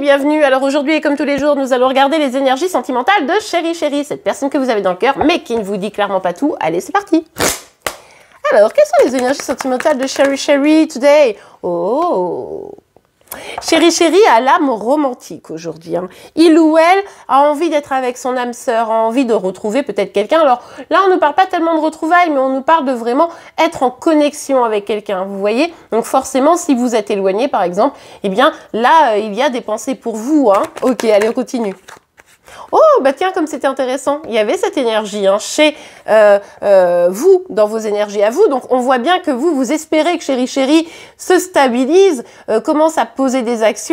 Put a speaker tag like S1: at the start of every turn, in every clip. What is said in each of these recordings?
S1: bienvenue. Alors aujourd'hui, comme tous les jours, nous allons regarder les énergies sentimentales de Chéri Chéri, cette personne que vous avez dans le cœur, mais qui ne vous dit clairement pas tout. Allez, c'est parti. Alors, quelles sont les énergies sentimentales de Chéri Chéri today Oh Chérie, chérie, a l'âme romantique aujourd'hui. Hein. Il ou elle a envie d'être avec son âme sœur, a envie de retrouver peut-être quelqu'un. Alors là, on ne parle pas tellement de retrouvailles, mais on nous parle de vraiment être en connexion avec quelqu'un. Vous voyez Donc forcément, si vous êtes éloigné, par exemple, eh bien là, euh, il y a des pensées pour vous. Hein. Ok, allez, on continue. Oh, bah tiens, comme c'était intéressant. Il y avait cette énergie hein, chez euh, euh, vous, dans vos énergies à vous. Donc, on voit bien que vous, vous espérez que Chéri Chéri se stabilise, euh, commence à poser des actions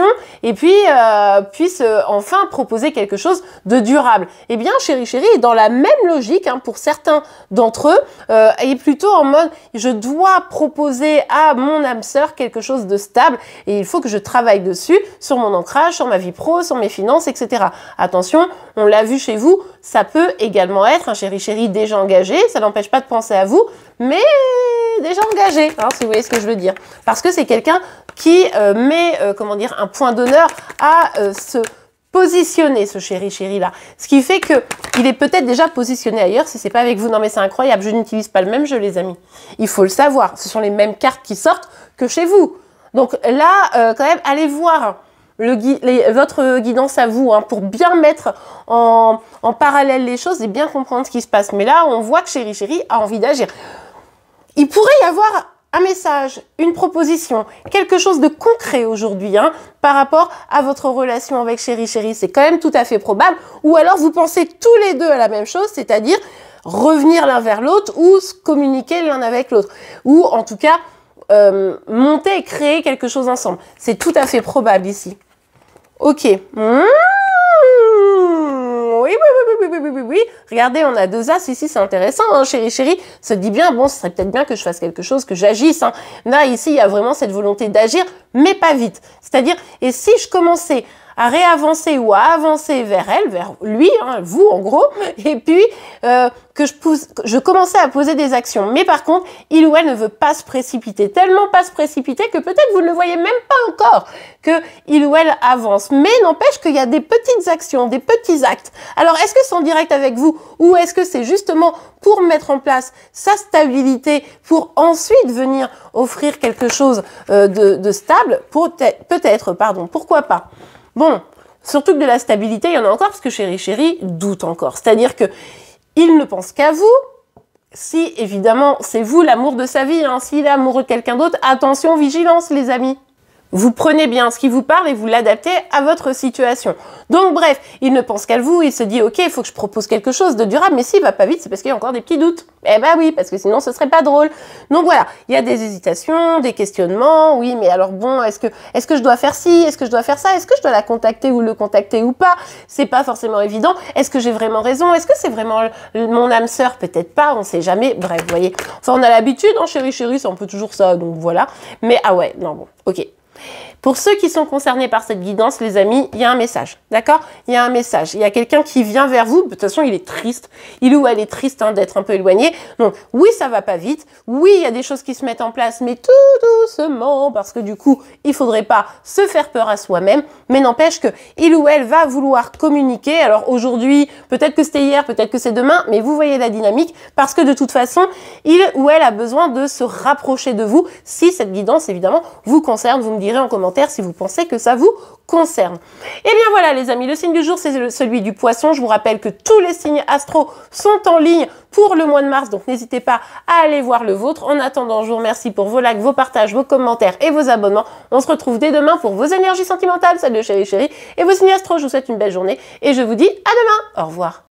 S1: et puis puisse enfin proposer quelque chose de durable. Eh bien, Chéri Chéri est dans la même logique hein, pour certains d'entre eux est plutôt en mode je dois proposer à mon âme sœur quelque chose de stable et il faut que je travaille dessus, sur mon ancrage, sur ma vie pro, sur mes finances, etc. Attention, on l'a vu chez vous, ça peut également être un chéri chéri déjà engagé, ça n'empêche pas de penser à vous, mais déjà engagé, hein, si vous voyez ce que je veux dire. Parce que c'est quelqu'un qui euh, met, euh, comment dire, un point d'honneur à euh, se positionner ce chéri chéri là ce qui fait que il est peut-être déjà positionné ailleurs si ce n'est pas avec vous non mais c'est incroyable je n'utilise pas le même jeu les amis il faut le savoir ce sont les mêmes cartes qui sortent que chez vous donc là quand même allez voir votre guidance à vous, hein, pour bien mettre en, parallèle les choses et bien comprendre ce qui se passe. Mais là, on voit que Chéri Chéri a envie d'agir. Il pourrait y avoir un message, une proposition, quelque chose de concret aujourd'hui hein, par rapport à votre relation avec Chéri Chéri. C'est quand même tout à fait probable. Ou alors vous pensez tous les deux à la même chose, c'est-à-dire revenir l'un vers l'autre ou communiquer l'un avec l'autre. Ou en tout cas, euh, monter et créer quelque chose ensemble. C'est tout à fait probable ici. Ok. Mmh. Oui, oui, oui, oui, oui, oui, oui, Regardez, on a deux as ici, c'est intéressant, hein, chérie, chérie. Se dit bien, bon, ce serait peut-être bien que je fasse quelque chose, que j'agisse. Hein. Là, ici, il y a vraiment cette volonté d'agir, mais pas vite. C'est-à-dire, et si je commençais à réavancer ou à avancer vers elle, vers lui, hein, vous en gros, et puis euh, que je, pousse, je commençais à poser des actions. Mais par contre, il ou elle ne veut pas se précipiter, tellement pas se précipiter que peut-être vous ne le voyez même pas encore que il ou elle avance. Mais n'empêche qu'il y a des petites actions, des petits actes. Alors est-ce que c'est en direct avec vous ou est-ce que c'est justement pour mettre en place sa stabilité, pour ensuite venir offrir quelque chose euh, de, de, stable, peut-être, pardon, pourquoi pas Bon, surtout que de la stabilité, il y en a encore parce que Chéri Chéri doute encore. C'est-à-dire que il ne pense qu'à vous. Si évidemment c'est vous l'amour de sa vie, hein. s'il est amoureux de quelqu'un d'autre, attention, vigilance les amis. Vous prenez bien ce qui vous parle et vous l'adaptez à votre situation. Donc bref, il ne pense qu'à vous, il se dit ok, il faut que je propose quelque chose de durable, mais s'il va pas vite, c'est parce qu'il y a encore des petits doutes. Eh ben oui, parce que sinon ce serait pas drôle. Donc voilà, il y a des hésitations, des questionnements, oui, mais alors bon, est-ce que est-ce que je dois faire ci, est-ce que je dois faire ça, est-ce que je dois la contacter ou le contacter ou pas C'est pas forcément évident. Est-ce que j'ai vraiment raison Est-ce que c'est vraiment mon âme sœur Peut-être pas, on sait jamais. Bref, vous voyez. Enfin, on a l'habitude, hein, chérie chérie, c'est un peu toujours ça, donc voilà. Mais ah ouais, non bon, ok. Pour ceux qui sont concernés par cette guidance, les amis, il y a un message, d'accord Il y a un message. Il y a quelqu'un qui vient vers vous. De toute façon, il est triste. Il ou elle est triste hein, d'être un peu éloigné. Donc, oui, ça va pas vite. Oui, il y a des choses qui se mettent en place, mais tout doucement, parce que du coup, il faudrait pas se faire peur à soi-même. Mais n'empêche que il ou elle va vouloir communiquer. Alors aujourd'hui, peut-être que c'était hier, peut-être que c'est demain, mais vous voyez la dynamique, parce que de toute façon, il ou elle a besoin de se rapprocher de vous. Si cette guidance, évidemment, vous concerne, vous me direz en commentaire si vous pensez que ça vous concerne. Et eh bien voilà les amis, le signe du jour c'est celui du poisson. Je vous rappelle que tous les signes astro sont en ligne pour le mois de mars, donc n'hésitez pas à aller voir le vôtre. En attendant, je vous remercie pour vos likes, vos partages, vos commentaires et vos abonnements. On se retrouve dès demain pour vos énergies sentimentales, salut de chérie chérie et vos signes astro. Je vous souhaite une belle journée et je vous dis à demain. Au revoir.